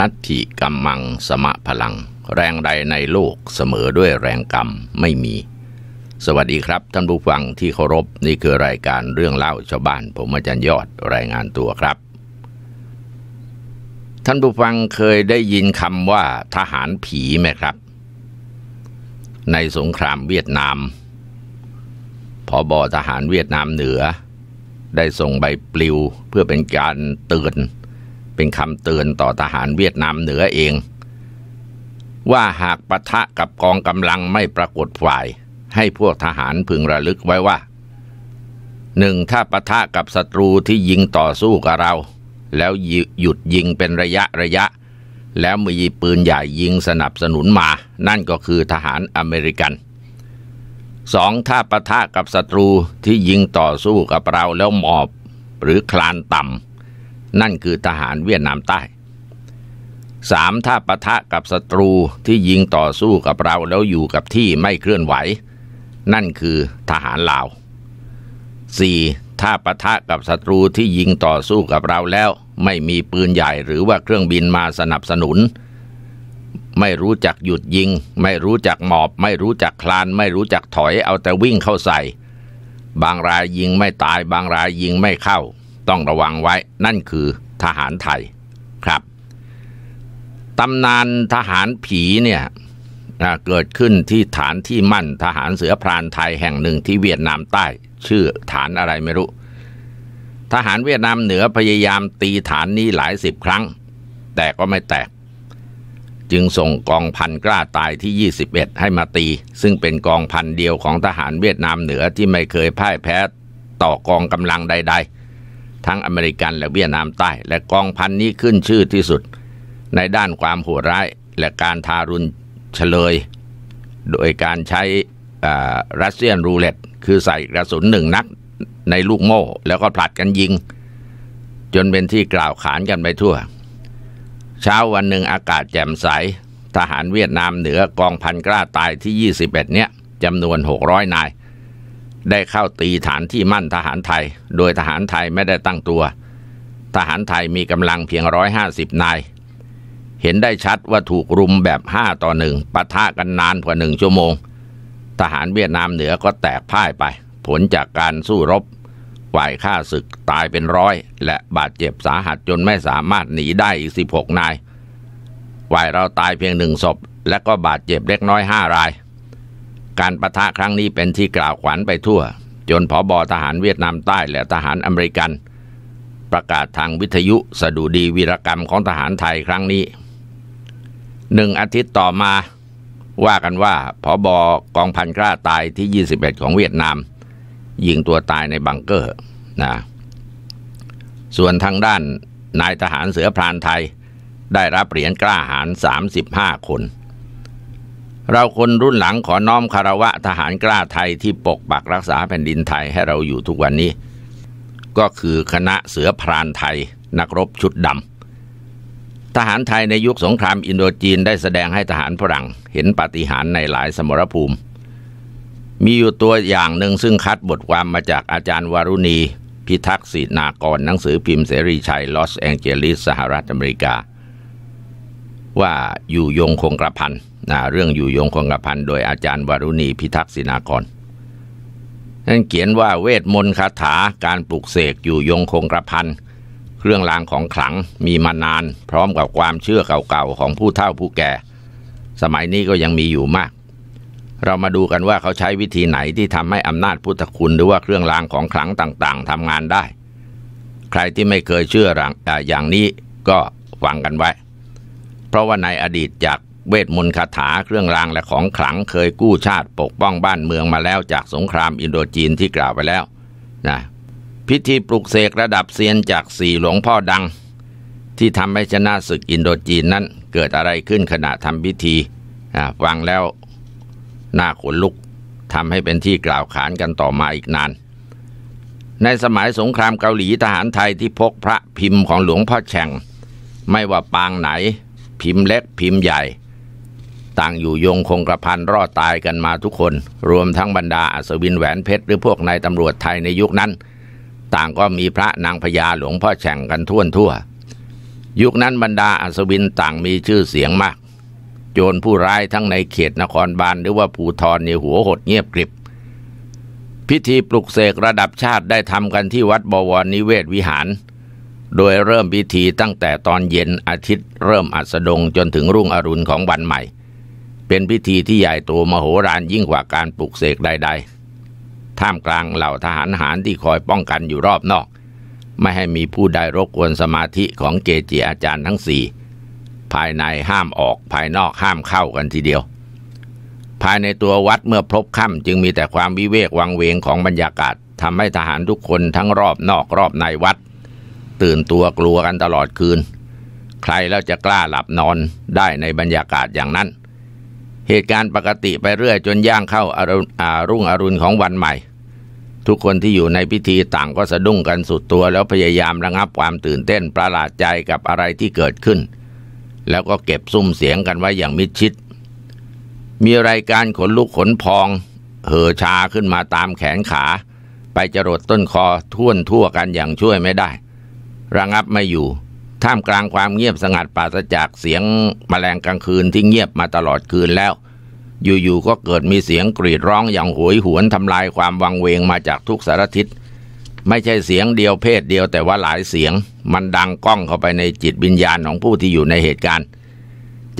นัตถิกัมมังสมะพลัง แรงใดในโลกเสมอด้วยแรงกรรมไม่มี สวัสดีครับท่านผู้ฟังที่เคารพนี่คือรายการเรื่องเล่าชาวบ้าน ผมอาจารย์ยอดรายงานตัวครับ ท่านผู้ฟังเคยได้ยินคำว่าทหารผีไหมครับ ในสงครามเวียดนามพอบอทหารเวียดนามเหนือได้ส่งใบปลิวเพื่อเป็นการเตือนเป็นคำเตือนต่อทหารเวียดนามเหนือเอง ว่าหากปะทะกับกองกำลังไม่ปรากฏฝ่าย ให้พวกทหารพึงระลึกไว้ว่าหนึ่งถ้าปะทะกับศัตรูที่ยิงต่อสู้กับเรา แล้วหยุดยิงเป็นระยะระยะ แล้วมีปืนใหญ่ยิงสนับสนุนมานั่นก็คือทหารอเมริกันสองถ้าปะทะกับศัตรูที่ยิงต่อสู้กับเราแล้วหมอบ หรือคลานต่ำนั่นคือทหารเวียดนามใต้สามถ้าปะทะกับศัตรูที่ยิงต่อสู้กับเราแล้วอยู่กับที่ไม่เคลื่อนไหว นั่นคือทหารลาวสี่ถ้าปะทะกับศัตรูที่ยิงต่อสู้กับเราแล้ว ไม่มีปืนใหญ่หรือว่าเครื่องบินมาสนับสนุน ไม่รู้จักหยุดยิงไม่รู้จักหมอบไม่รู้จักคลานไม่รู้จักถอยเอาแต่วิ่งเข้าใส่ บางรายยิงไม่ตายบางรายยิงไม่เข้าต้องระวังไว้ นั่นคือทหารไทยครับ ตำนานทหารผีเนี่ยเกิดขึ้นที่ฐานที่มั่นทหารเสือพรานไทยแห่งหนึ่งที่เวียดนามใต้ชื่อฐานอะไรไม่รู้ ทหารเวียดนามเหนือพยายามตีฐานนี้หลายสิบครั้ง แต่ก็ไม่แตก จึงส่งกองพันกล้าตายที่ 21 ให้มาตี ซึ่งเป็นกองพันเดียวของทหารเวียดนามเหนือที่ไม่เคยพ่ายแพ้ต่อกองกำลังใดๆทั้งอเมริกันและเวียดนามใต้ และกองพันนี้ขึ้นชื่อที่สุดในด้านความโหดร้ายและการทารุณเฉลย โดยการใช้รัสเซียนรูเล็ต คือใส่กระสุนหนึ่งนัดในลูกโม่ แล้วก็ผลัดกันยิง จนเป็นที่กล่าวขานกันไปทั่ว เช้าวันหนึ่งอากาศแจ่มใสทหารเวียดนามเหนือกองพันกล้า ตายที่21เนี้ยจำนวน600นายได้เข้าตีฐานที่มั่นทหารไทย โดยทหารไทยไม่ได้ตั้งตัว ทหารไทยมีกำลังเพียงร้อยห้าสิบนาย เห็นได้ชัดว่าถูกรุมแบบห้าต่อหนึ่งปะทะกันนานกว่าหนึ่งชั่วโมง ทหารเวียดนามเหนือก็แตกพ่ายไป ผลจากการสู้รบฝ่ายฆ่าศึกตายเป็นร้อย และบาดเจ็บสาหัสจนไม่สามารถหนีได้อีกสิบหกนายฝ่ายเราตายเพียงหนึ่งศพและก็บาดเจ็บเล็กน้อยห้ารายการประทะครั้งนี้เป็นที่กล่าวขวัญไปทั่ว จนผอบอทหารเวียดนามใต้และทหารอเมริกัน ประกาศทางวิทยุสดุดีวีรกรรมของทหารไทยครั้งนี้หนึ่งอาทิตย์ต่อมาว่ากันว่าผอบอกองพันกล้าตายที่ 21ของเวียดนาม ยิงตัวตายในบังเกอร์นะส่วนทางด้านนายทหารเสือพรานไทยได้รับเหรียญกล้าหาร35 คนเราคนรุ่นหลังขอน้อมคารวะทหารกล้าไทยที่ปกปักรักษาแผ่นดินไทยให้เราอยู่ทุกวันนี้ ก็คือคณะเสือพรานไทย นักรบชุดดำทหารไทยในยุคสงครามอินโดจีนได้แสดงให้ทหารฝรั่งเห็นปาฏิหาริย์ในหลายสมรภูมิ มีอยู่ตัวอย่างหนึ่งซึ่งคัดบทความมาจากอาจารย์วารุณี พิทักษ์ศินากรหนังสือพิมพ์เสรีชัย ลอสแองเจลิสสหรัฐอเมริกา ว่าอยู่ยงคงกระพันธ์เรื่องอยู่ยงคงกระพันโดยอาจารย์วรุณีพิทักษินากรนั่นเขียนว่าเวทมนต์คาถาการปลุกเสกอยู่ยงคงกระพันเครื่องรางของขลังมีมานานพร้อมกับความเชื่อเก่าๆของผู้เฒ่าผู้แก่ สมัยนี้ก็ยังมีอยู่มาก เรามาดูกันว่าเขาใช้วิธีไหนที่ทำให้อำนาจพุทธคุณหรือว่าเครื่องรางของขลังต่างๆทำงานได้ ใครที่ไม่เคยเชื่อังอย่างนี้ก็ฟังกันไว้ เพราะว่าในอดีตจากเวทมนต์คาถาเครื่องรางและของขลังเคยกู้ชาติปกป้องบ้านเมืองมาแล้วจากสงครามอินโดจีนที่กล่าวไปแล้วนะพิธีปลุกเสกระดับเซียนจากสี่หลวงพ่อดัง ที่ทำให้ชนะศึกอินโดจีนนั้นเกิดอะไรขึ้นขณะทำพิธีฟังแล้วหน้าขนลุกทำให้เป็นที่กล่าวขานกันต่อมาอีกนาน ในสมัยสงครามเกาหลีทหารไทยที่พกพระพิมพ์ของหลวงพ่อแฉ่งไม่ว่าปางไหนพิมพ์เล็กพิมพ์ใหญ่ต่างอยู่ยงคงกระพันรอดตายกันมาทุกคน รวมทั้งบรรดาอัศวินแหวนเพชรหรือพวกนายตำรวจไทยในยุคนั้น ต่างก็มีพระนางพญาหลวงพ่อแฉ่งกันทั่วทั่ว ยุคนั้นบรรดาอัศวินต่างมีชื่อเสียงมาก โจรผู้ร้ายทั้งในเขตนครบาลหรือว่าภูทรในหัวหดเงียบกริบพิธีปลุกเสกระดับชาติได้ทำกันที่วัดบวรนิเวศวิหาร โดยเริ่มพิธีตั้งแต่ตอนเย็นอาทิตย์เริ่มอัสดงจนถึงรุ่งอรุณของวันใหม่เป็นพิธีที่ใหญ่โตมโหฬารยิ่งกว่าการปลุกเสกใดๆท่ามกลางเหล่าทหารหารที่คอยป้องกันอยู่รอบนอก ไม่ให้มีผู้ใดรบกวนสมาธิของเกจิอาจารย์ทั้งสี่ภายในห้ามออกภายนอกห้ามเข้ากันทีเดียว ภายในตัววัดเมื่อพบค่ำจึงมีแต่ความวิเวกวังเวงของบรรยากาศทำให้ทหารทุกคนทั้งรอบนอกรอบในวัด ตื่นตัวกลัวกันตลอดคืน ใครแล้วจะกล้าหลับนอนได้ในบรรยากาศอย่างนั้นเหตุการณ์ปกติไปเรื่อยจนย่างเข้าอรุณอารุ่งอรุณของวันใหม่ ทุกคนที่อยู่ในพิธีต่างก็สะดุ้งกันสุดตัวแล้วพยายามระงับความตื่นเต้นประหลาดใจกับอะไรที่เกิดขึ้น แล้วก็เก็บซุ่มเสียงกันไว้อย่างมิดชิด มีรายการขนลุกขนพองเห่อชาขึ้นมาตามแขนขา ไปจรดต้นคอท่วนทั่วกันอย่างช่วยไม่ได้ ระงับไม่อยู่ท่ามกลางความเงียบสงัดปราศจากเสียงมแมลงกลางคืนที่เงียบมาตลอดคืนแล้ว อยู่ๆก็เกิดมีเสียงกรีดร้องอย่างโหยหวนทำลายความวังเวงมาจากทุกสารทิศไม่ใช่เสียงเดียวเพศเดียวแต่ว่าหลายเสียง มันดัง ก้องเข้าไปในจิตวิญญาณของผู้ที่อยู่ในเหตุการณ์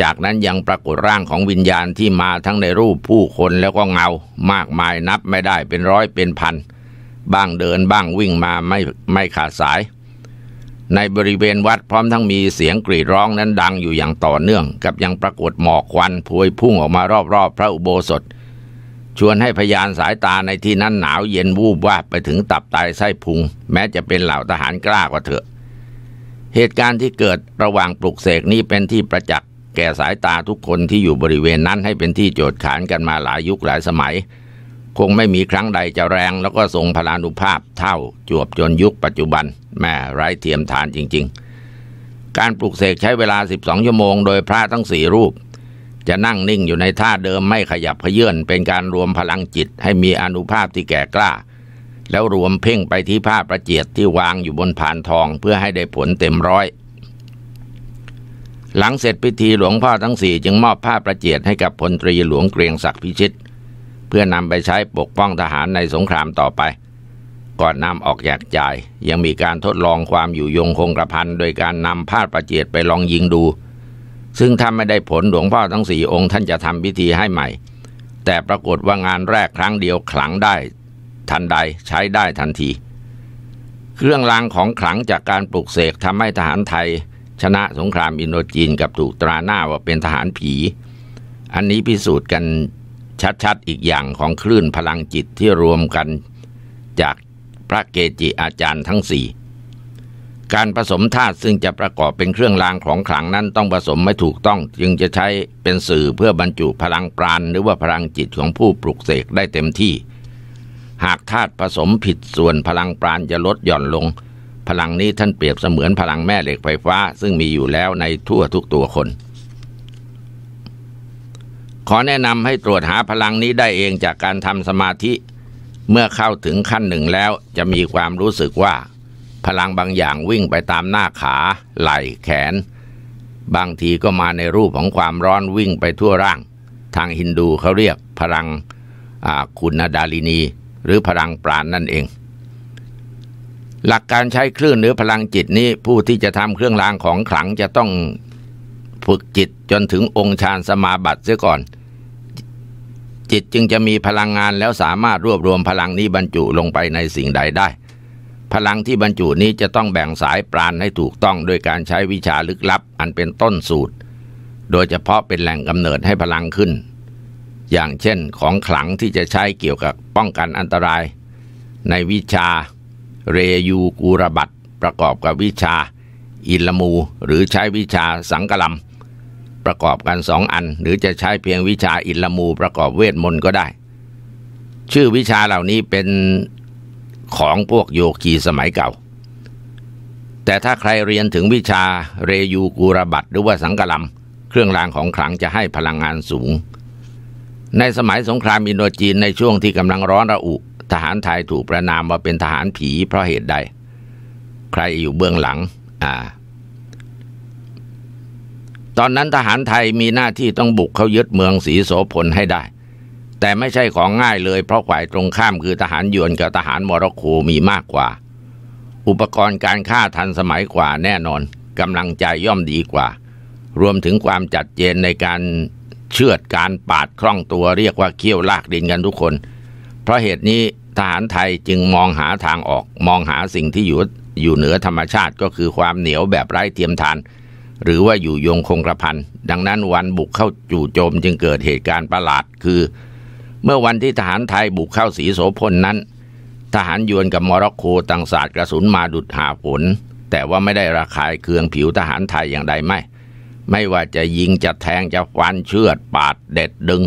จากนั้นยังปรากฏร่างของวิญญาณที่มาทั้งในรูปผู้คนแล้วก็เงา มากมายนับไม่ได้เป็นร้อยเป็นพันบ้างเดินบ้างวิ่งมาไม่ไม่ขาดสายในบริเวณวัดพร้อมทั้งมีเสียงกรีดร้องนั้นดังอยู่อย่างต่อเนื่องกับยังปรากฏหมอกควันพวยพุ่งออกมารอบๆพระอุโบสถ ชวนให้พยานสายตาในที่นั้นหนาวเย็นวูบวาบไปถึงตับไตไส้พุงแม้จะเป็นเหล่าทหารกล้ากว่าเถอะ เหตุการณ์ที่เกิดระหว่างปลุกเสกนี้เป็นที่ประจักษ์แก่สายตาทุกคนที่อยู่บริเวณนั้นให้เป็นที่โจทย์ขานกันมาหลายยุคหลายสมัยคงไม่มีครั้งใดจะแรงแล้วก็ทรงพลานุภาพเท่า จวบจนยุคปัจจุบัน แม่ไร้เทียมทานจริง ๆ การปลูกเสกใช้เวลา 12ชั่วโมงโดยพระทั้งสี่รูป จะนั่งนิ่งอยู่ในท่าเดิมไม่ขยับเขยื่อน เป็นการรวมพลังจิตให้มีอนุภาพที่แก่กล้า แล้วรวมเพ่งไปที่ผ้าประเจียดที่วางอยู่บนผานทองเพื่อให้ได้ผลเต็มร้อยหลังเสร็จพิธีหลวงพ่อทั้งสี่จึงมอบผ้าประเจียดให้กับพลตรีหลวงเกรียงศักดิ์พิชิตเพื่อนำไปใช้ปกป้องทหารในสงครามต่อไป ก่อนนำออกแจกจ่าย ยังมีการทดลองความอยู่ยงคงกระพันโดยการนำพาดประเจียดไปลองยิงดู ซึ่งถ้าไม่ได้ผลหลวงพ่อทั้งสี่องค์ท่านจะทำพิธีให้ใหม่ แต่ปรากฏว่างานแรกครั้งเดียว ขลังได้ทันใดใช้ได้ทันที เครื่องรางของขลังจากการปลุกเสกทำให้ทหารไทย ชนะสงครามอินโดจีนกับถูกตราหน้าว่าเป็นทหารผี อันนี้พิสูจน์กันชัดๆ อีกอย่างของคลื่นพลังจิตที่รวมกันจากพระเกจิอาจารย์ทั้งสี่ การผสมธาตุซึ่งจะประกอบเป็นเครื่องรางของขลังนั้นต้องผสมไม่ถูกต้อง จึงจะใช้เป็นสื่อเพื่อบรรจุพลังปราณหรือว่าพลังจิตของผู้ปลุกเสกได้เต็มที่ หากธาตุผสมผิดส่วนพลังปราณจะลดหย่อนลง พลังนี้ท่านเปรียบเสมือนพลังแม่เหล็กไฟฟ้าซึ่งมีอยู่แล้วในทั่วทุกตัวคนขอแนะนำให้ตรวจหาพลังนี้ได้เองจากการทำสมาธิเมื่อเข้าถึงขั้นหนึ่งแล้วจะมีความรู้สึกว่าพลังบางอย่างวิ่งไปตามหน้าขาไหล่แขนบางทีก็มาในรูปของความร้อนวิ่งไปทั่วร่าง ทางฮินดูเขาเรียกพลังคุณดาลินี หรือพลังปราณนนั่นเอง หลักการใช้คลื่นหรือพลังจิตนี้ผู้ที่จะทำเครื่องรางของขลังจะต้องฝึกจิตจนถึงองค์ฌานสมาบัติเสียก่อนจิตจึงจะมีพลังงานแล้วสามารถรวบรวมพลังนี้บรรจุลงไปในสิ่งใดได้ พลังที่บรรจุนี้จะต้องแบ่งสายปราณให้ถูกต้องโดยการใช้วิชาลึกลับอันเป็นต้นสูตร โดยเฉพาะเป็นแหล่งกำเนิดให้พลังขึ้น อย่างเช่นของขลังที่จะใช้เกี่ยวกับป้องกันอันตราย ในวิชาเรยูกูรบัตประกอบกับวิชา อิลมูหรือใช้วิชาสังกลัมประกอบกันสองอันหรือจะใช้เพียงวิชาอิลมูประกอบเวทมนต์ก็ได้ ชื่อวิชาเหล่านี้เป็นของพวกโยคีสมัยเก่า แต่ถ้าใครเรียนถึงวิชาเรยูกูรบัตหรือว่าสังกลัมเครื่องรางของขลังจะให้พลังงานสูง ในสมัยสงคราม อินโดจีนในช่วงที่กำลังร้อนระอุ ทหารไทยถูกประนามว่าเป็นทหารผีเพราะเหตุใด ใครอยู่เบื้องหลัง อ่าตอนนั้นทหารไทยมีหน้าที่ต้องบุกเขายึดเมืองศรีโสพลให้ได้ แต่ไม่ใช่ของง่ายเลยเพราะฝ่ายตรงข้ามคือทหารยวนกับทหารมอรคูมีมากกว่า อุปกรณ์การฆ่าทันสมัยกว่าแน่นอนกำลังใจย่อมดีกว่า รวมถึงความจัดเจนในการเชือดการปาดคล่องตัวเรียกว่าเคี่ยวลากดินกันทุกคน เพราะเหตุนี้ทหารไทยจึงมองหาทางออกมองหาสิ่งที่อยู่อยู่เหนือธรรมชาติก็คือความเหนียวแบบไร้เทียมทานหรือว่าอยู่ยงคงกระพันดังนั้นวันบุกเข้าจู่โจมจึงเกิดเหตุการณ์ประหลาดคือ เมื่อวันที่ทหารไทยบุกเข้าสีโสพลนั้น ทหารยวนกับมร็อกโกต่างศาสตร์กระสุนมาดุดหาผลแต่ว่าไม่ได้ระคายเคืองผิวทหารไทยอย่างใดไม่ ไม่ว่าจะยิงจะแทงจะฟันเชือดปาดเด็ดดึง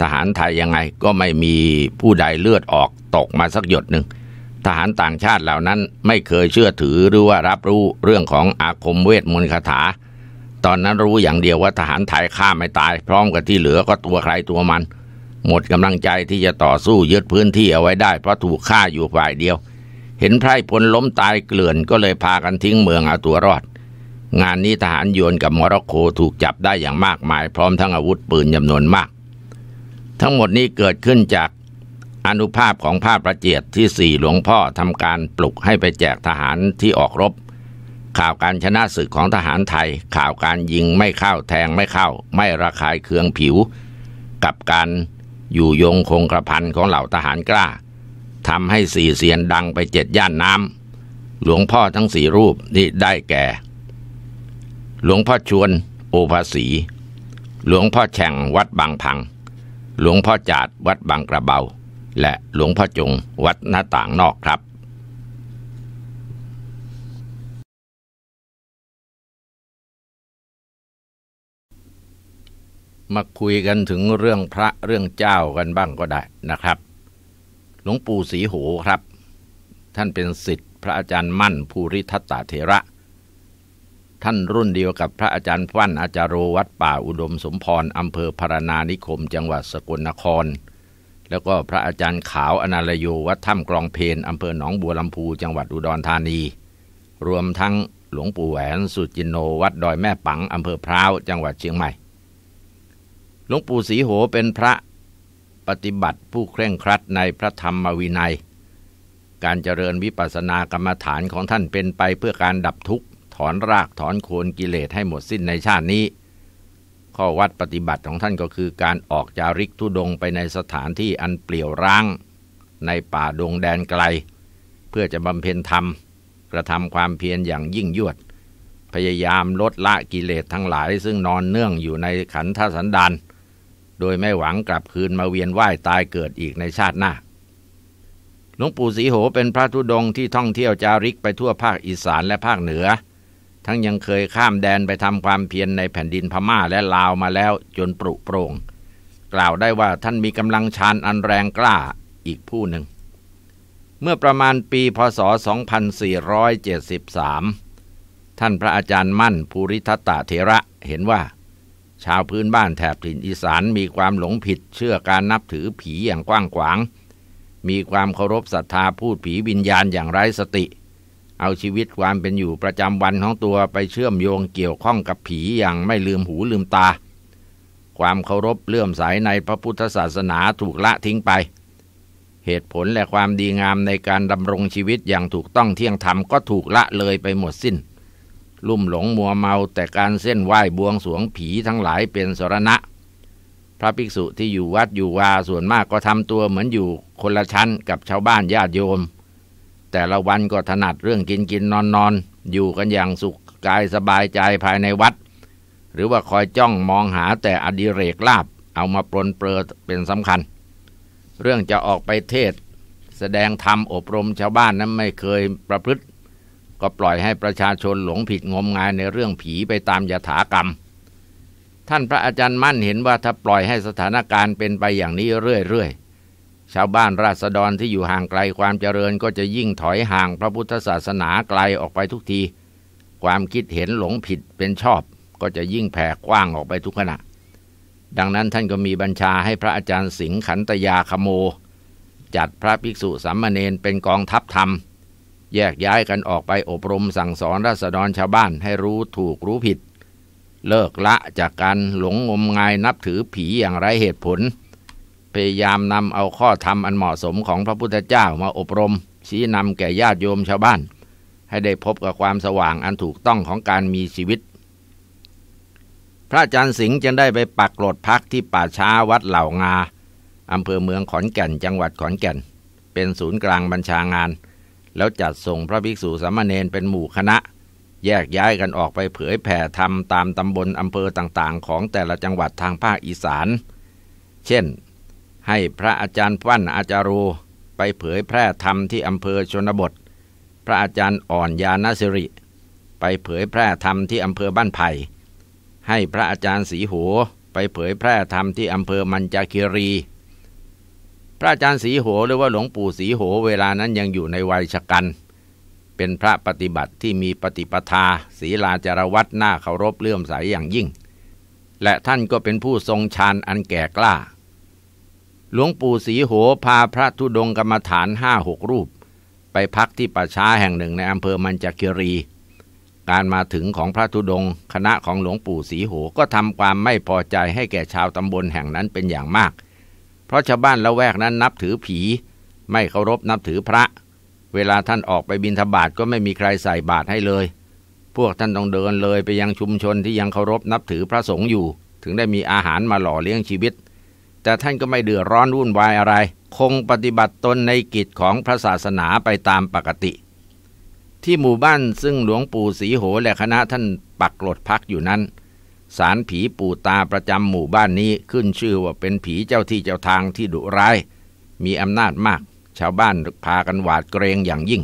ทหารไทยยังไงก็ไม่มีผู้ใดเลือดออกตกมาสักหยดหนึ่งทหารต่างชาติเหล่านั้นไม่เคยเชื่อถือหรือว่ารับรู้เรื่องของอาคมเวทมนต์คาถา ตอนนั้นรู้อย่างเดียวว่าทหารไทยฆ่าไม่ตายพร้อมกับที่เหลือก็ตัวใครตัวมัน หมดกำลังใจที่จะต่อสู้ยึดพื้นที่เอาไว้ได้เพราะถูกฆ่าอยู่ฝ่ายเดียว เห็นไพร่พลล้มตายเกลื่อนก็เลยพากันทิ้งเมืองเอาตัวรอด งานนี้ทหารโยนกับมร็อกโกถูกจับได้อย่างมากมาย พร้อมทั้งอาวุธปืนจำนวนมาก ทั้งหมดนี้เกิดขึ้นจากอนุภาพของภาพประเจียดที่สี่หลวงพ่อทำการปลุกให้ไปแจกทหารที่ออกรบ ข่าวการชนะศึกของทหารไทยข่าวการยิงไม่เข้าแทงไม่เข้า ไม่ระคายเคืองผิว กับการอยู่ยงคงกระพันของเหล่าทหารกล้าทำให้สี่เสียนดังไปเจ็ดย่านน้ำหลวงพ่อทั้งสี่รูปนี่ได้แก่ หลวงพ่อชวนโอภาสี หลวงพ่อแฉ่งวัดบางพัง หลวงพ่อจาดวัดบางกระเบาและหลวงพ่อจงวัดหน้าต่างนอกครับมาคุยกันถึงเรื่องพระเรื่องเจ้ากันบ้างก็ได้นะครับ หลวงปู่ศรีโหครับ ท่านเป็นสิทธิ์พระอาจารย์มั่นภูริทัตตาเทระ ท่านรุ่นเดียวกับพระอาจารย์ฟั่นอาจารโรวัดป่าอุดมสมพร อำเภอพารณานิคมจังหวัดสกลนครแล้วก็พระอาจารย์ขาวอนารโยวัดถ้ำกรองเพนอำเภอหนองบัวลำพูจังหวัดอุดรธานี รวมทั้งหลวงปู่แหวนสุจินโนวัดดอยแม่ปัง อำเภอพร้าวจังหวัดเชียงใหม่ หลวงปู่ศรีโหเป็นพระปฏิบัติผู้เคร่งครัดในพระธรรมวินัย การเจริญวิปัสสนากรรมฐานของท่านเป็นไปเพื่อการดับทุกข์ ถอนรากถอนโคนกิเลสให้หมดสิ้นในชาตินี้ข้อวัดปฏิบัติของท่านก็คือการออกจาริกทุดงไปในสถานที่อันเปลี่ยวร้าง ในป่าดงแดนไกล เพื่อจะบำเพ็ญธรรม กระทำความเพียรอย่างยิ่งยวด พยายามลดละกิเลสทั้งหลายซึ่งนอนเนื่องอยู่ในขันธสันดานโดยไม่หวังกลับคืนมาเวียนว่ายตายเกิดอีกในชาติหน้าหลวงปู่ศรีโหเป็นพระทุดงที่ท่องเที่ยวจาริกไปทั่วภาคอีสานและภาคเหนือทั้งยังเคยข้ามแดนไปทำความเพียรในแผ่นดินพม่าและลาวมาแล้วจนปรุโปร่งกล่าวได้ว่าท่านมีกำลังชานอันแรงกล้าอีกผู้หนึ่ง เมื่อประมาณปีพศ 2473 ท่านพระอาจารย์มั่นภูริทัตตะเถระเห็นว่า ชาวพื้นบ้านแถบถิ่นอีสานมีความหลงผิดเชื่อการนับถือผีอย่างกว้างขวาง มีความเคารพศรัทธาพูดผีวิญญาณอย่างไร้สติเอาชีวิตความเป็นอยู่ประจำวันของตัวไปเชื่อมโยงเกี่ยวข้องกับผีอย่างไม่ลืมหูลืมตา ความเคารพเลื่อมใสในพระพุทธศาสนาถูกละทิ้งไป เหตุผลและความดีงามในการดำรงชีวิตอย่างถูกต้องเที่ยงธรรมก็ถูกละเลยไปหมดสิ้น ลุ่มหลงมัวเมาแต่การเส้นไหว้บวงสวงผีทั้งหลายเป็นสรณะ พระภิกษุที่อยู่วัดอยู่วาส่วนมากก็ทำตัวเหมือนอยู่คนละชั้นกับชาวบ้านญาติโยมแต่ละวันก็ถนัดเรื่องกินกินนอนนอนอยู่กันอย่างสุขกายสบายใจภายในวัด หรือว่าคอยจ้องมองหาแต่อดีเรกลาบเอามาปลนเปลือเป็นสำคัญ เรื่องจะออกไปเทศ แสดงธรรมอบรมชาวบ้านนั้นไม่เคยประพฤติ ก็ปล่อยให้ประชาชนหลงผิดงมงายในเรื่องผีไปตามยถากรรม ท่านพระอาจารย์มั่นเห็นว่าถ้าปล่อยให้สถานการณ์เป็นไปอย่างนี้เรื่อยๆชาวบ้านราษฎรที่อยู่ห่างไกลความเจริญก็จะยิ่งถอยห่างพระพุทธศาสนาไกลออกไปทุกที ความคิดเห็นหลงผิดเป็นชอบ ก็จะยิ่งแผ่กว้างออกไปทุกขณะ ดังนั้นท่านก็มีบัญชาให้พระอาจารย์สิงห์ขันตยาขโม จัดพระภิกษุสามเณรเป็นกองทัพธรรมแยกย้ายกันออกไปอบรมสั่งสอนราษฎรชาวบ้านให้รู้ถูกรู้ผิด เลิกละจากการหลงงมงายนับถือผีอย่างไรเหตุผลพยายามนำเอาข้อธรรมอันเหมาะสมของพระพุทธเจ้ามาอบรม ชี้นำแก่ญาติโยมชาวบ้าน ให้ได้พบกับความสว่างอันถูกต้องของการมีชีวิต พระอาจารย์สิงห์จึงได้ไปปักหลดพักที่ป่าช้าวัดเหล่างาอำเภอเมืองขอนแก่น จังหวัดขอนแก่น เป็นศูนย์กลางบัญชางาน แล้วจัดส่งพระภิกษุสามเณรเป็นหมู่คณะ แยกย้ายกันออกไปเผยแผ่ธรรมตามตำบลอำเภอต่างๆ ของแต่ละจังหวัดทางภาคอีสาน เช่นให้พระอาจารย์ฟั่นอาจารูไปเผยแพร่ธรรมที่อำเภอชนบท พระอาจารย์อ่อนยานาสิริ ไปเผยแพร่ธรรมที่อำเภอบ้านไผ่ ให้พระอาจารย์สีหัวไปเผยแพร่ธรรมที่อำเภอมัญจาคีรี พระอาจารย์สีหัวหรือว่าหลวงปู่สีหัวเวลานั้นยังอยู่ในวัยชกัน เป็นพระปฏิบัติที่มีปฏิปทาศีลาจารวัดหน้าเคารพเลื่อมใสยอย่างยิ่ง และท่านก็เป็นผู้ทรงฌานอันแก่กล้าหลวงปู่ศรีโหพาพระธุดงกรรมฐานห้าหกรูปไปพักที่ป่าช้าแห่งหนึ่งในอำเภอมันจกีรี การมาถึงของพระธุดง คณะของหลวงปู่ศรีโหก็ทำความไม่พอใจให้แก่ชาวตำบลแห่งนั้นเป็นอย่างมาก เพราะชาวบ้านละแวกนั้นนับถือผีไม่เคารพนับถือพระ เวลาท่านออกไปบินธบาตก็ไม่มีใครใส่บาตรให้เลย พวกท่านต้องเดินเลยไปยังชุมชนที่ยังเคารพนับถือพระสงฆ์อยู่ ถึงได้มีอาหารมาหล่อเลี้ยงชีวิตแต่ท่านก็ไม่เดือดร้อนวุ่นวายอะไร คงปฏิบัติตนในกิจของพระศาสนาไปตามปกติ ที่หมู่บ้านซึ่งหลวงปู่ศรีโหและคณะท่านปักหลดพักอยู่นั้น สารผีปู่ตาประจำหมู่บ้านนี้ขึ้นชื่อว่าเป็นผีเจ้าที่เจ้าทางที่ดุร้าย มีอำนาจมาก ชาวบ้านพากันหวาดเกรงอย่างยิ่ง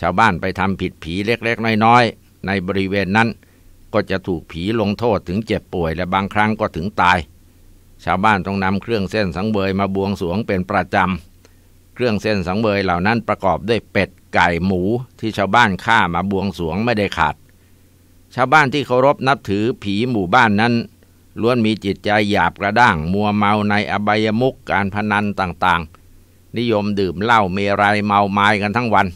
ชาวบ้านไปทำผิดผีเล็กๆน้อยๆ ในบริเวณนั้น ก็จะถูกผีลงโทษถึงเจ็บป่วย และบางครั้งก็ถึงตายชาวบ้านต้องนำเครื่องเส้นสังเวยมาบวงสวงเป็นประจำ เครื่องเส้นสังเวยเหล่านั้นประกอบด้วยเป็ดไก่หมูที่ชาวบ้านฆ่ามาบวงสวงไม่ได้ขาด ชาวบ้านที่เคารพนับถือผีหมู่บ้านนั้นล้วนมีจิตใจหยาบกระด้าง มัวเมาในอบายมุกการพนันต่างๆ นิยมดื่มเหล้าเมรัยเมาไม้กันทั้งวัน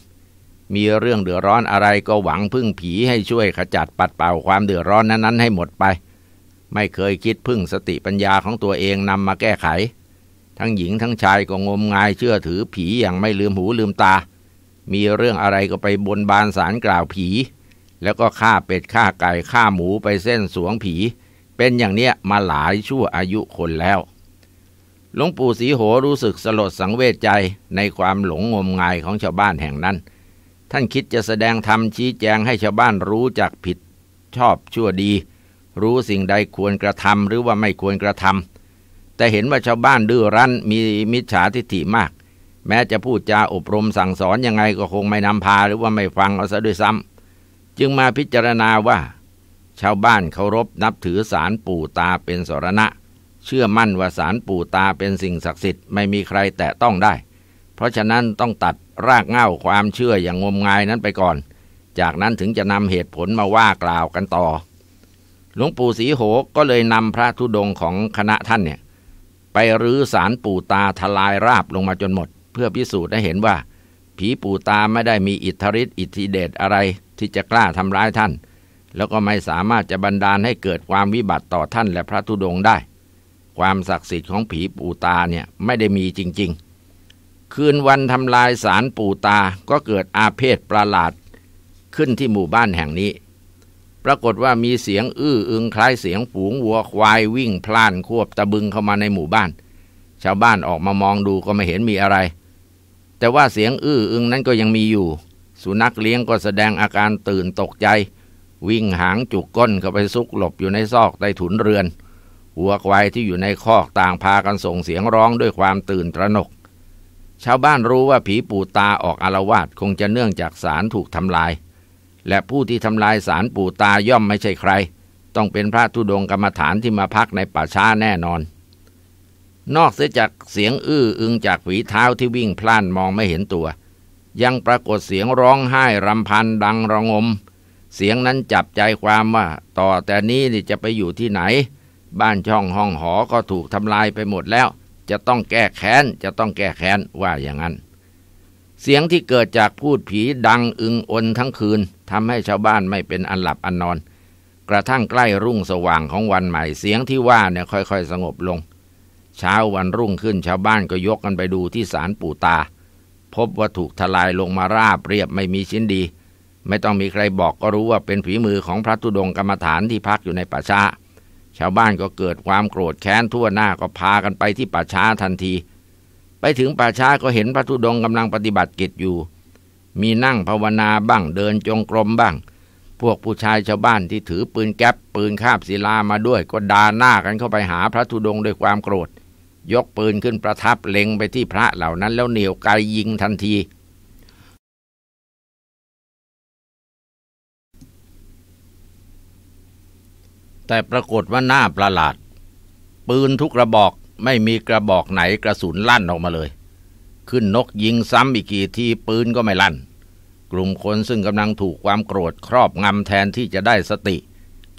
มีเรื่องเดือดร้อนอะไรก็หวังพึ่งผีให้ช่วยขจัดปัดเป่าความเดือดร้อนนั้นๆให้หมดไปไม่เคยคิดพึ่งสติปัญญาของตัวเองนำมาแก้ไข ทั้งหญิงทั้งชายก็งมงายเชื่อถือผีอย่างไม่ลืมหูลืมตา มีเรื่องอะไรก็ไปบนบานสารกล่าวผี แล้วก็ฆ่าเป็ดฆ่าไก่ฆ่าหมูไปเส้นสวงผี เป็นอย่างเนี้ยมาหลายชั่วอายุคนแล้วหลวงปู่ศรีโหรู้สึกสลดสังเวชใจในความหลงงมงายของชาวบ้านแห่งนั้น ท่านคิดจะแสดงธรรมชี้แจงให้ชาวบ้านรู้จักผิดชอบชั่วดีรู้สิ่งใดควรกระทำหรือว่าไม่ควรกระทำ แต่เห็นว่าชาวบ้านดื้อรั้นมีมิจฉาทิฐิมาก แม้จะพูดจาอบรมสั่งสอนยังไงก็คงไม่นำพาหรือว่าไม่ฟังเอาซะด้วยซ้ำ จึงมาพิจารณาว่า ชาวบ้านเคารพนับถือสารปู่ตาเป็นสรณะ เชื่อมั่นว่าสารปู่ตาเป็นสิ่งศักดิ์สิทธิ์ไม่มีใครแตะต้องได้ เพราะฉะนั้นต้องตัดรากเหง้าความเชื่ออย่างงมงายนั้นไปก่อน จากนั้นถึงจะนำเหตุผลมาว่ากล่าวกันต่อหลวงปู่ศรีโหก็เลยนำพระธุดงของคณะท่านเนี่ยไปรื้อสารปู่ตาทลายราบลงมาจนหมด เพื่อพิสูจน์ให้เห็นว่า ผีปู่ตาไม่ได้มีอิทธิฤทธิ์อิทธิเดชอะไรที่จะกล้าทำร้ายท่าน แล้วก็ไม่สามารถจะบันดาลให้เกิดความวิบัติต่อท่านและพระธุดงได้ ความศักดิ์สิทธิ์ของผีปู่ตาเนี่ยไม่ได้มีจริง ๆ คืนวันทำลายสารปู่ตาก็เกิดอาเพศประหลาด ขึ้นที่หมู่บ้านแห่งนี้ปรากฏว่ามีเสียงอื้ออึงคล้ายเสียงฝูงวัวควายวิ่งพล่านควบตะบึงเข้ามาในหมู่บ้าน ชาวบ้านออกมามองดูก็ไม่เห็นมีอะไร แต่ว่าเสียงอื้ออึงนั้นก็ยังมีอยู่ สุนัขเลี้ยงก็แสดงอาการตื่นตกใจ วิ่งหางจุกก้นเข้าไปซุกหลบอยู่ในซอกใต้ถุนเรือนวัวควายที่อยู่ในคอกต่างพากันส่งเสียงร้องด้วยความตื่นตระหนก ชาวบ้านรู้ว่าผีปู่ตาออกอารวาสคงจะเนื่องจากสารถูกทำลายและผู้ที่ทำลายสารปู่ตาย่อมไม่ใช่ใคร ต้องเป็นพระธุดงกรรมฐานที่มาพักในป่าช้าแน่นอน นอกเสียจากเสียงอื้ออึงจากฝีเท้าที่วิ่งพล่านมองไม่เห็นตัว ยังปรากฏเสียงร้องไห้รำพันดังระงม เสียงนั้นจับใจความว่า ต่อแต่นี้จะไปอยู่ที่ไหน บ้านช่องห้องหอก็ถูกทำลายไปหมดแล้ว จะต้องแก้แค้นจะต้องแก้แค้นว่าอย่างนั้น เสียงที่เกิดจากพูดผีดังอึงอนทั้งคืนทำให้ชาวบ้านไม่เป็นอันหลับอันนอน กระทั่งใกล้รุ่งสว่างของวันใหม่เสียงที่ว่าเนี่ยค่อยๆสงบลง เช้าวันรุ่งขึ้นชาวบ้านก็ยกกันไปดูที่ศาลปู่ตา พบว่าถูกทลายลงมาราบเรียบไม่มีชิ้นดี ไม่ต้องมีใครบอกก็รู้ว่าเป็นฝีมือของพระตุดงกรรมฐานที่พักอยู่ในป่าช้า ชาวบ้านก็เกิดความโกรธแค้นทั่วหน้าก็พากันไปที่ป่าช้าทันที ไปถึงป่าช้าก็เห็นพระตุดงกำลังปฏิบัติกิจอยู่มีนั่งภาวนาบ้างเดินจงกรมบ้าง พวกผู้ชายชาวบ้านที่ถือปืนแก๊ปปืนคาบศิลามาด้วยก็ด่าหน้ากันเข้าไปหาพระธุดงด้วยความโกรธ ยกปืนขึ้นประทับเล็งไปที่พระเหล่านั้นแล้วเหนี่ยวไกยิงทันที แต่ปรากฏว่าหน้าประหลาด ปืนทุกกระบอกไม่มีกระบอกไหนกระสุนลั่นออกมาเลยขึ้นนกยิงซ้ำอีกกี่ทีปืนก็ไม่ลั่น กลุ่มคนซึ่งกำลังถูกความโกรธครอบงำแทนที่จะได้สติ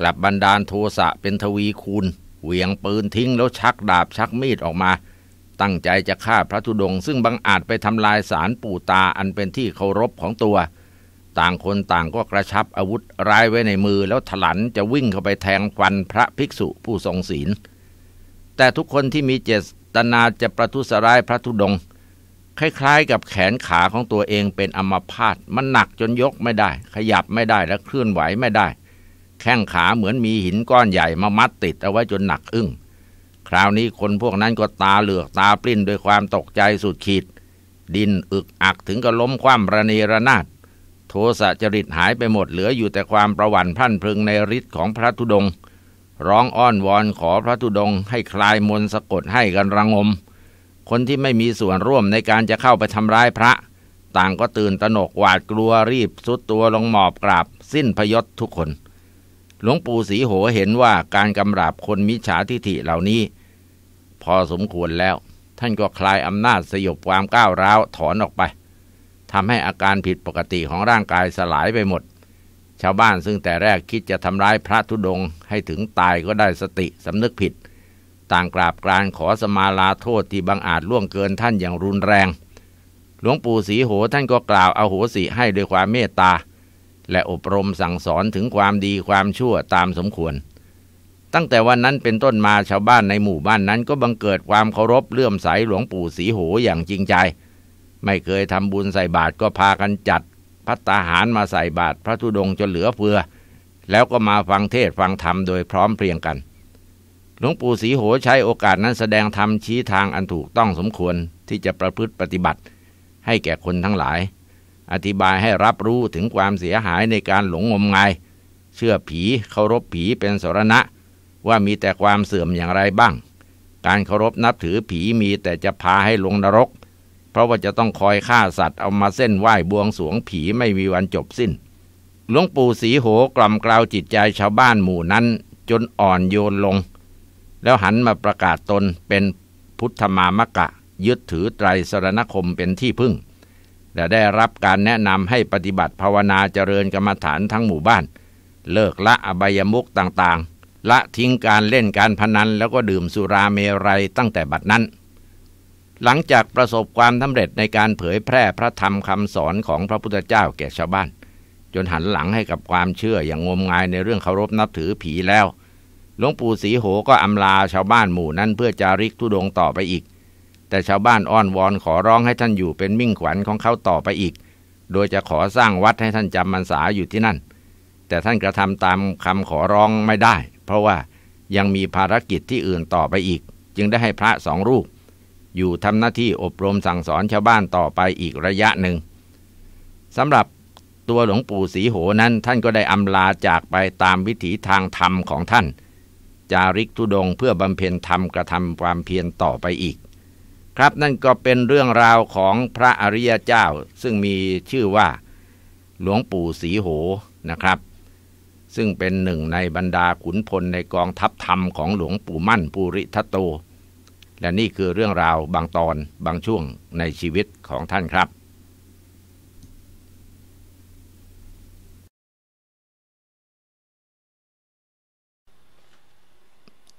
กลับบันดาลโทสะเป็นทวีคูณ เหวี่ยงปืนทิ้งแล้วชักดาบชักมีดออกมา ตั้งใจจะฆ่าพระธุดงค์ซึ่งบังอาจไปทำลายสารปู่ตาอันเป็นที่เคารพของตัว ต่างคนต่างก็กระชับอาวุธร้ายไว้ในมือแล้วถลันจะวิ่งเข้าไปแทงฟันพระภิกษุผู้ทรงศีล แต่ทุกคนที่มีเจตนาจะประทุษร้ายพระธุดงค์คล้ายๆ กับแขนขาของตัวเองเป็นอัมพาตมันหนักจนยกไม่ได้ ขยับไม่ได้และเคลื่อนไหวไม่ได้ แข้งขาเหมือนมีหินก้อนใหญ่มามัดติดเอาไว้จนหนักอึ้ง คราวนี้คนพวกนั้นก็ตาเหลือกตาปลิ้นด้วยความตกใจสุดขีด ดินอึกอักถึงกับล้มคว่ำระเนระนาดโทสะจริตหายไปหมดเหลืออยู่แต่ความประวัติพันพึงในฤทธิ์ของพระธุดง ร้องอ้อนวอนขอพระธุดง ให้คลายมนสะกดให้กันระงมคนที่ไม่มีส่วนร่วมในการจะเข้าไปทำร้ายพระ ต่างก็ตื่นตระหนกหวาดกลัวรีบสุดตัวลงหมอบกราบ สิ้นพยศทุกคน หลวงปู่ศรีโหเห็นว่าการกำราบคนมิจฉาทิฐิเหล่านี้ พอสมควรแล้ว ท่านก็คลายอำนาจสยบความก้าวร้าวถอนออกไปทำให้อาการผิดปกติของร่างกายสลายไปหมด ชาวบ้านซึ่งแต่แรกคิดจะทำร้ายพระธุดง ให้ถึงตายก็ได้สติสำนึกผิดต่างกราบกรานขอสมาลาโทษที่บังอาจล่วงเกินท่านอย่างรุนแรง หลวงปู่ศรีโหท่านก็กล่าวอาโหสิให้ด้วยความเมตตา และอบรมสั่งสอนถึงความดีความชั่วตามสมควร ตั้งแต่วันนั้นเป็นต้นมาชาวบ้านในหมู่บ้านนั้นก็บังเกิดความเคารพเลื่อมใสหลวงปู่ศรีโหอย่างจริงใจ ไม่เคยทำบุญใส่บาตรก็พากันจัด พัตตาหารมาใส่บาตรพระธุดงจนเหลือเฟือแล้วก็มาฟังเทศฟังธรรมโดยพร้อมเพรียงกันหลวงปู่ศรีโหใช้โอกาสนั้นแสดงธรรมชี้ทางอันถูกต้องสมควรที่จะประพฤติปฏิบัติให้แก่คนทั้งหลาย อธิบายให้รับรู้ถึงความเสียหายในการหลงงมงายเชื่อผีเคารพผีเป็นสรณะ ว่ามีแต่ความเสื่อมอย่างไรบ้าง การเคารพนับถือผีมีแต่จะพาให้ลงนรก เพราะว่าจะต้องคอยฆ่าสัตว์เอามาเส้นไหว้บวงสวงผีไม่มีวันจบสิ้น หลวงปู่สีโหกล่ำกล่าวจิตใจชาวบ้านหมู่นั้นจนอ่อนโยนลงแล้วหันมาประกาศตนเป็นพุทธมามกะ ยึดถือไตรสรณคมเป็นที่พึ่ง และได้รับการแนะนำให้ปฏิบัติภาวนาเจริญกรรมฐานทั้งหมู่บ้าน เลิกละอบายมุกต่างๆ ละทิ้งการเล่นการพนันแล้วก็ดื่มสุราเมรัยตั้งแต่บัดนั้น หลังจากประสบความสำเร็จในการเผยแพร่พระธรรมคำสอนของพระพุทธเจ้าแก่ชาวบ้าน จนหันหลังให้กับความเชื่ออย่างงมงายในเรื่องเคารพนับถือผีแล้วหลวงปู่ศรีโหก็อำลาชาวบ้านหมู่นั้นเพื่อจาริกทุดงต่อไปอีก แต่ชาวบ้านอ้อนวอนขอร้องให้ท่านอยู่เป็นมิ่งขวัญของเขาต่อไปอีก โดยจะขอสร้างวัดให้ท่านจำมันสาอยู่ที่นั่น แต่ท่านกระทำตามคำขอร้องไม่ได้ เพราะว่ายังมีภารกิจที่อื่นต่อไปอีก จึงได้ให้พระสองรูป อยู่ทำหน้าที่อบรมสั่งสอนชาวบ้านต่อไปอีกระยะหนึ่งสำหรับตัวหลวงปู่ศรีโหนั้นท่านก็ได้อำลาจากไปตามวิถีทางธรรมของท่านจาริกทุดงเพื่อบำเพ็ญธรรมกระทำความเพียรต่อไปอีก ครับนั่นก็เป็นเรื่องราวของพระอริยเจ้าซึ่งมีชื่อว่าหลวงปู่สีโหนะครับ ซึ่งเป็นหนึ่งในบรรดาขุนพลในกองทัพธรรมของหลวงปู่มั่นปูริทัตโต และนี่คือเรื่องราวบางตอนบางช่วงในชีวิตของท่านครับ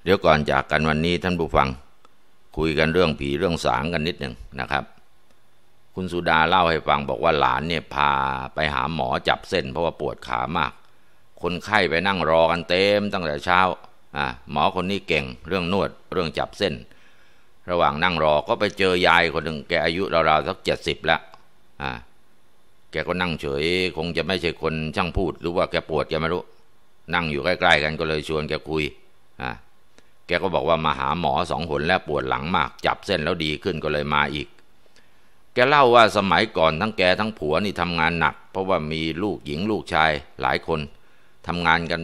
เดี๋ยวก่อนจากกันวันนี้ท่านผู้ฟัง คุยกันเรื่องผีเรื่องสางกันนิดหนึ่งนะครับ คุณสุดาเล่าให้ฟังบอกว่าหลานเนี่ยพาไปหาหมอจับเส้น เพราะว่าปวดขามาก คนไข้ไปนั่งรอกันเต็มตั้งแต่เช้าอ่หมอคนนี้เก่งเรื่องนวด เรื่องจับเส้น ระหว่างนั่งรอก็ไปเจอยายคนหนึ่ง แกอายุราวๆสักเจ็ดสิบแล้วอ่แกก็นั่งเฉยคงจะไม่ใช่คนช่างพูด หรือว่าแกปวดแกไม่รู้ นั่งอยู่ใกล้ ๆ กันก็เลยชวนแกคุยอ่ะแกก็บอกว่ามาหาหมอสองหนแล้วปวดหลังมาก จับเส้นแล้วดีขึ้นก็เลยมาอีก แกเล่าว่าสมัยก่อนทั้งแก ทั้งผัวนี่ทำงานหนัก เพราะว่ามีลูกหญิงลูกชายหลายคนทำงานกัน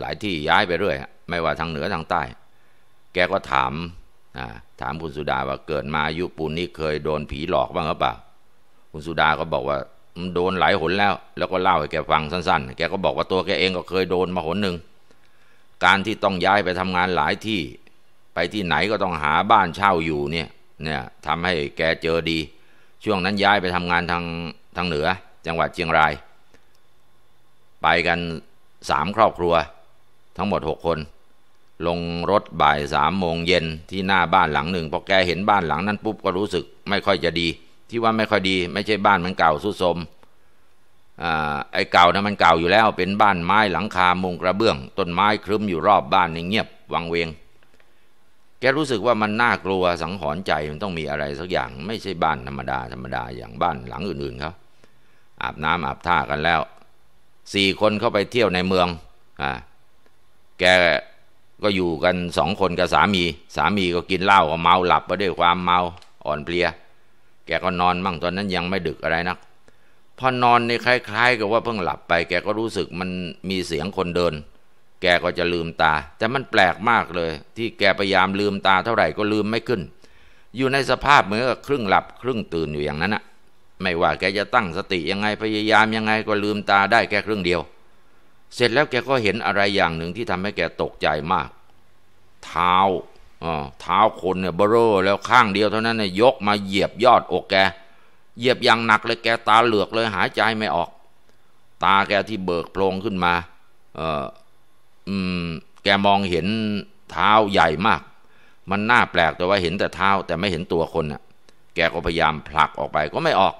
หลายที่ย้ายไปเรื่อย ไม่ว่าทางเหนือทางใต้ แกก็ถาม ถามคุณสุดาว่าเกิดมาอายุปูนนี่เคยโดนผีหลอกบ้างหรือเปล่าคุณสุดาก็บอกว่าโดนหลายหนแล้ว แล้วก็เล่าให้แกฟังสั้น ๆ แกก็บอกว่าตัวแกเองก็เคยโดนมาหนหนึ่งการที่ต้องย้ายไปทำงานหลายที่ไปที่ไหนก็ต้องหาบ้านเช่าอยู่เนี่ยเนี่ยทำให้แกเจอดี ช่วงนั้นย้ายไปทำงานทางทางเหนือจังหวัดเชียงราย ไปกันสามครอบครัว ทั้งหมดหกคน ลงรถบ่ายสามโมงเย็นที่หน้าบ้านหลังหนึ่งพอแกเห็นบ้านหลังนั้น ปุ๊บก็รู้สึกไม่ค่อยจะดี ที่ว่าไม่ค่อยดี ไม่ใช่บ้านมันเก่าสุดโทรมไอ้เก่านะมันเก่าอยู่แล้วเป็นบ้านไม้หลังคามุงกระเบื้องต้นไม้ครึ้มอยู่รอบบ้านนเงียบวังเวง แกรู้สึกว่ามันน่ากลัวสังหรณ์ใจมันต้องมีอะไรสักอย่างไม่ใช่บ้านธรรมดาธรรมดาอย่างบ้านหลังอื่นๆเขาอาบน้ำอาบท่ากันแล้วสี่คนเข้าไปเที่ยวในเมืองอ่าแกก็อยู่กันสองคนกับสามี สามีก็กินเหล้าก็เมาหลับไปด้วยความเมาอ่อนเพลียแกก็นอนมั่งตอนนั้นยังไม่ดึกอะไรนักพอนอนในคล้ายๆกับว่าเพิ่งหลับไปแกก็รู้สึกมันมีเสียงคนเดิน แกก็จะลืมตาแต่มันแปลกมากเลย ที่แกพยายามลืมตาเท่าไหร่ก็ลืมไม่ขึ้น อยู่ในสภาพเหมือนครึ่งหลับ ครึ่งตื่นอยู่อย่างนั้นอะไม่ว่าแกจะตั้งสติยังไงพยายามยังไงก็ลืมตาได้แค่ครึ่งเดียว เสร็จแล้วแกก็เห็นอะไรอย่างหนึ่งที่ทำให้แกตกใจมาก เท้าออ๋เท้าคนเนี่ยเบรอแล้วข้างเดียวเท่านั้นเนี่ยยกมาเหยียบยอดอกแกเหยียบอย่างหนักเลยแก ตาเหลือกเลยหายใจไม่ออก ตาแกที่เบิกโพลงขึ้นมา เอออืมแกมองเห็นเท้าใหญ่มาก มันน่าแปลกแต่ว่าเห็นแต่เท้า แต่ไม่เห็นตัวคนน่ะ แกก็พยายามผลักออกไปก็ไม่ออก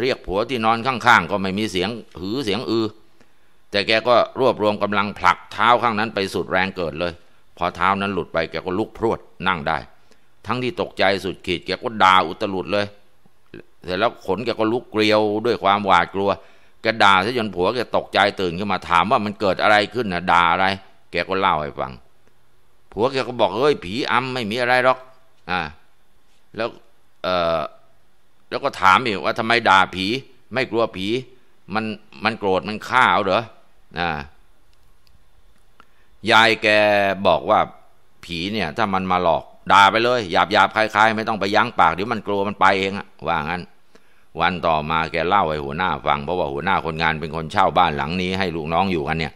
เรียกผัวที่นอนข้างๆ ก็ไม่มีเสียงหือ เสียงอือ แต่แกก็รวบรวมกำลังผลักเท้าข้างนั้นไปสุดแรงเกิดเลย พอเท้านั้นหลุดไปแกก็ลุกพรวดนั่งได้ ทั้งที่ตกใจสุดขีด แกก็ด่าอุตลุดเลยเสร็จแล้วขนแกก็ลุกเกลียวด้วยความหวาดกลัวแกด่าซะจนผัวแกตกใจตื่นขึ้นมาถามว่ามันเกิดอะไรขึ้นนะด่าอะไร แกก็เล่าให้ฟัง ผัวแกก็บอกเอ้ย ผีอำไม่มีอะไรหรอก อ่าแล้วเออแล้วก็ถามอีกว่า ทำไมด่าผี ไม่กลัวผี มันมันโกรธมันฆ่าเอาเหรออ่า ยายแกบอกว่าผีเนี่ย ถ้ามันมาหลอกด่าไปเลยหยาบหยาบคลาย ๆ ไม่ต้องไปยั้งปากเดี๋ยวมันกลัวมันไปเองอะว่างั้นวันต่อมาแกเล่าให้หัวหน้าฟังเพราะว่าหัวหน้าคนงานเป็นคนเช่าบ้านหลังนี้ให้ลูกน้องอยู่กันเนี่ย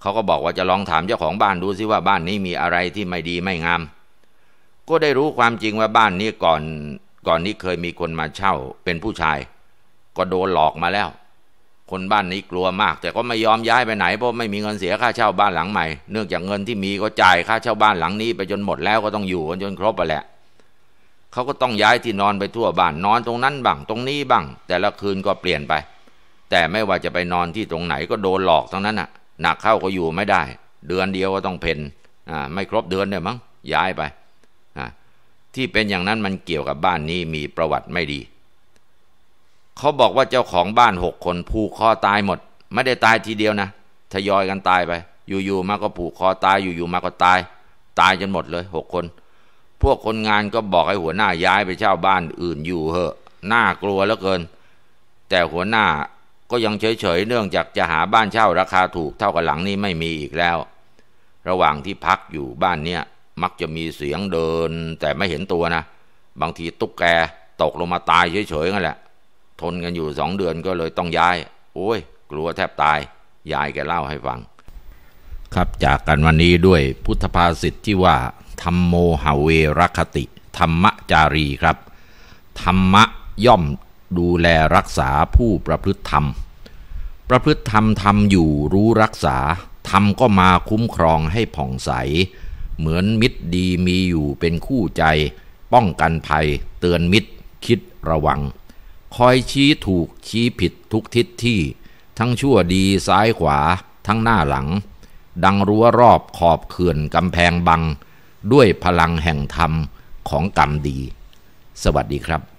เขาก็บอกว่าจะลองถามเจ้าของบ้านดูซิว่าบ้านนี้มีอะไรที่ไม่ดีไม่งาม ก็ได้รู้ความจริง ว่าบ้านนี้ก่อนก่อนนี้เคยมีคนมาเช่าเป็นผู้ชาย ก็โดนหลอกมาแล้ว คนบ้านนี้กลัวมาก แต่ก็ไม่ยอมย้ายไปไหนเพราะไม่มีเงินเสียค่าเช่าบ้านหลังใหม่เนื่องจากเงินที่มีก็จ่ายค่าเช่าบ้านหลังนี้ไปจนหมดแล้วก็ต้องอยู่จนครบไปแหละเขาก็ต้องย้ายที่นอนไปทั่วบ้านนอนตรงนั้นบ้างตรงนี้บ้าง แต่ละคืนก็เปลี่ยนไป แต่ไม่ว่าจะไปนอนที่ตรงไหนก็โดนหลอกทั้งนั้นอ่ะหนักเข้าก็อยู่ไม่ได้ เดือนเดียวก็ต้องเพนอ่า ไม่ครบเดือนเนี่ยมั้งย้ายไปอ่าที่เป็นอย่างนั้นมันเกี่ยวกับบ้านนี้มีประวัติไม่ดี เขาบอกว่าเจ้าของบ้านหกคนผูกคอตายหมด ไม่ได้ตายทีเดียวนะทยอยกันตายไป อยู่ๆมาก็ผูกคอตายอยู่ๆมาก็ตาย ตายจนหมดเลยหกคนพวกคนงานก็บอกให้หัวหน้าย้ายไปเช่าบ้านอื่นอยู่เหอะ น่ากลัวเหลือเกิน แต่หัวหน้าก็ยังเฉยๆเนื่องจากจะหาบ้านเช่าราคาถูกเท่ากับหลังนี้ไม่มีอีกแล้ว ระหว่างที่พักอยู่บ้านเนี่ยมักจะมีเสียงเดิน แต่ไม่เห็นตัวนะ บางทีตุ๊กแกตกลงมาตายเฉยๆกันแหละ ทนกันอยู่สองเดือนก็เลยต้องย้าย โอ้ยกลัวแทบตาย ยายแกเล่าให้ฟัง ครับจากกันวันนี้ด้วยพุทธภาษิตที่ว่าธรรมโมหเวรคติ ธรรมจารีครับ ธรรมะย่อมดูแลรักษาผู้ประพฤติธรรมประพฤติธรรมทำอยู่รู้รักษาธรรมก็มาคุ้มครองให้ผ่องใส เหมือนมิตรดีมีอยู่เป็นคู่ใจ ป้องกันภัยเตือนมิตรคิดระวัง คอยชี้ถูกชี้ผิดทุกทิศที่ ทั้งชั่วดีซ้ายขวาทั้งหน้าหลัง ดังรั้วรอบขอบเขื่อนกำแพงบังด้วยพลังแห่งธรรมของกรรมดี สวัสดีครับ